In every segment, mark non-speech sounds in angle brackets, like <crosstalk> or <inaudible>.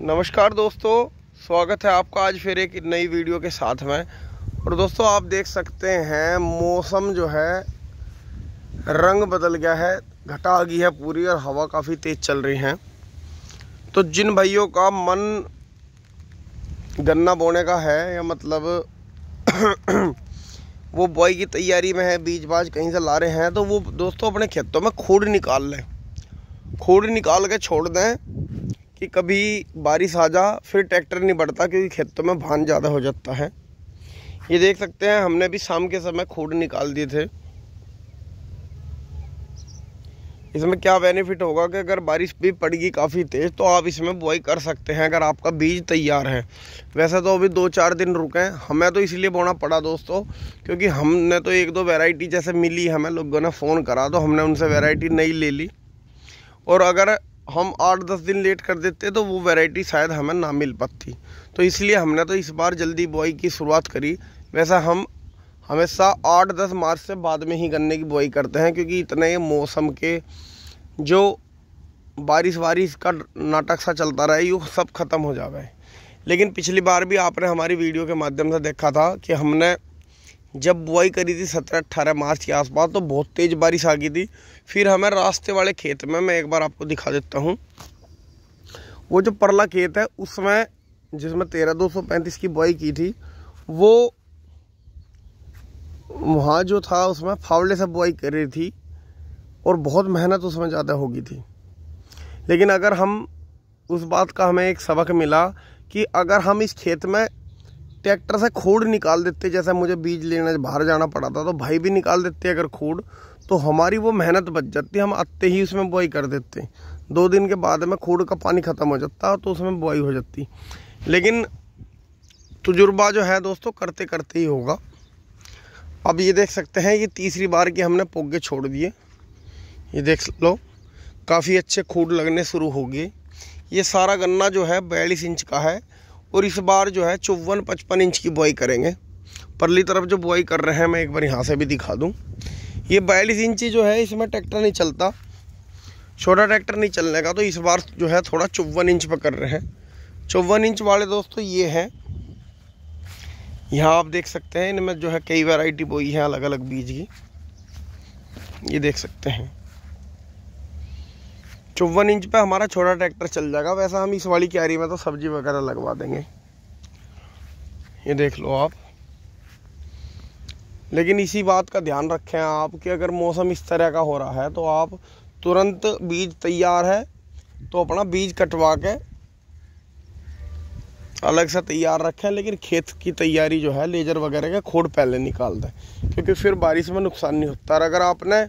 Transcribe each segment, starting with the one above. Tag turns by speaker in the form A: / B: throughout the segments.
A: नमस्कार दोस्तों स्वागत है आपका आज फिर एक नई वीडियो के साथ में और दोस्तों आप देख सकते हैं मौसम जो है रंग बदल गया है घटा आ गई है पूरी और हवा काफ़ी तेज़ चल रही है तो जिन भाइयों का मन गन्ना बोने का है या मतलब <clears throat> वो बॉय की तैयारी में है बीज बाज कहीं से ला रहे हैं तो वो दोस्तों अपने खेतों में खोड़ निकाल लें खोड़ निकाल के छोड़ दें कि कभी बारिश आ जा फिर ट्रैक्टर नहीं बढ़ता क्योंकि खेतों में भान ज़्यादा हो जाता है ये देख सकते हैं हमने भी शाम के समय खूड निकाल दिए थे इसमें क्या बेनिफिट होगा कि अगर बारिश भी पड़ेगी काफ़ी तेज़ तो आप इसमें बुआई कर सकते हैं अगर आपका बीज तैयार है वैसे तो अभी दो चार दिन रुकें हमें तो इसलिए बोना पड़ा दोस्तों क्योंकि हमने तो एक दो वैरायटी जैसे मिली हमें लोगों ने फ़ोन करा तो हमने उनसे वैरायटी नहीं ले ली और अगर हम आठ दस दिन लेट कर देते तो वो वैरायटी शायद हमें ना मिल पाती तो इसलिए हमने तो इस बार जल्दी बुआई की शुरुआत करी वैसा हम हमेशा आठ दस मार्च से बाद में ही गन्ने की बुआई करते हैं क्योंकि इतने मौसम के जो बारिश वारिश का नाटक सा चलता रहा है ये सब ख़त्म हो जावे लेकिन पिछली बार भी आपने हमारी वीडियो के माध्यम से देखा था कि हमने जब बुआई करी थी सत्रह अट्ठारह मार्च के आसपास तो बहुत तेज़ बारिश आ गई थी फिर हमें रास्ते वाले खेत में मैं एक बार आपको दिखा देता हूँ वो जो परला खेत है उसमें जिसमें तेरह दो सौ पैंतीस की बुआई की थी वो वहाँ जो था उसमें फावड़े से बुआई कर रही थी और बहुत मेहनत उसमें ज़्यादा होगी थी लेकिन अगर हम उस बात का हमें एक सबक मिला कि अगर हम इस खेत में ट्रैक्टर से खोड़ निकाल देते जैसे मुझे बीज लेने बाहर जाना पड़ा था तो भाई भी निकाल देते अगर खोड़ तो हमारी वो मेहनत बच जाती हम आते ही उसमें बुआई कर देते दो दिन के बाद में खोड़ का पानी ख़त्म हो जाता तो उसमें बुआई हो जाती लेकिन तजुर्बा जो है दोस्तों करते करते ही होगा अब ये देख सकते हैं ये तीसरी बार की हमने पोगे छोड़ दिए ये देख लो काफ़ी अच्छे खूड लगने शुरू हो गए ये सारा गन्ना जो है बयालीस इंच का है और इस बार जो है चौवन पचपन इंच की बुआई करेंगे परली तरफ जो बुआई कर रहे हैं मैं एक बार यहाँ से भी दिखा दूँ ये बयालीस इंची जो है इसमें ट्रैक्टर नहीं चलता छोटा ट्रैक्टर नहीं चलने का तो इस बार जो है थोड़ा चौवन इंच पर कर रहे हैं चौवन इंच वाले दोस्तों ये हैं यहाँ आप देख सकते हैं इनमें जो है कई वैरायटी बोई है अलग अलग बीज की ये देख सकते हैं चौवन इंच पे हमारा छोटा ट्रैक्टर चल जाएगा वैसा हम इस वाली क्यारी में तो सब्जी वगैरह लगवा देंगे ये देख लो आप लेकिन इसी बात का ध्यान रखें आप कि अगर मौसम इस तरह का हो रहा है तो आप तुरंत बीज तैयार है तो अपना बीज कटवा के अलग से तैयार रखें लेकिन खेत की तैयारी जो है लेजर वगैरह का खोड़ पहले निकाल दें क्योंकि फिर बारिश में नुकसान नहीं होता और अगर आपने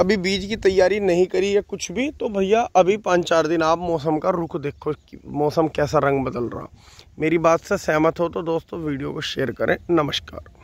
A: अभी बीज की तैयारी नहीं करी है कुछ भी तो भैया अभी पाँच चार दिन आप मौसम का रुख देखो मौसम कैसा रंग बदल रहा मेरी बात से सहमत हो तो दोस्तों वीडियो को शेयर करें नमस्कार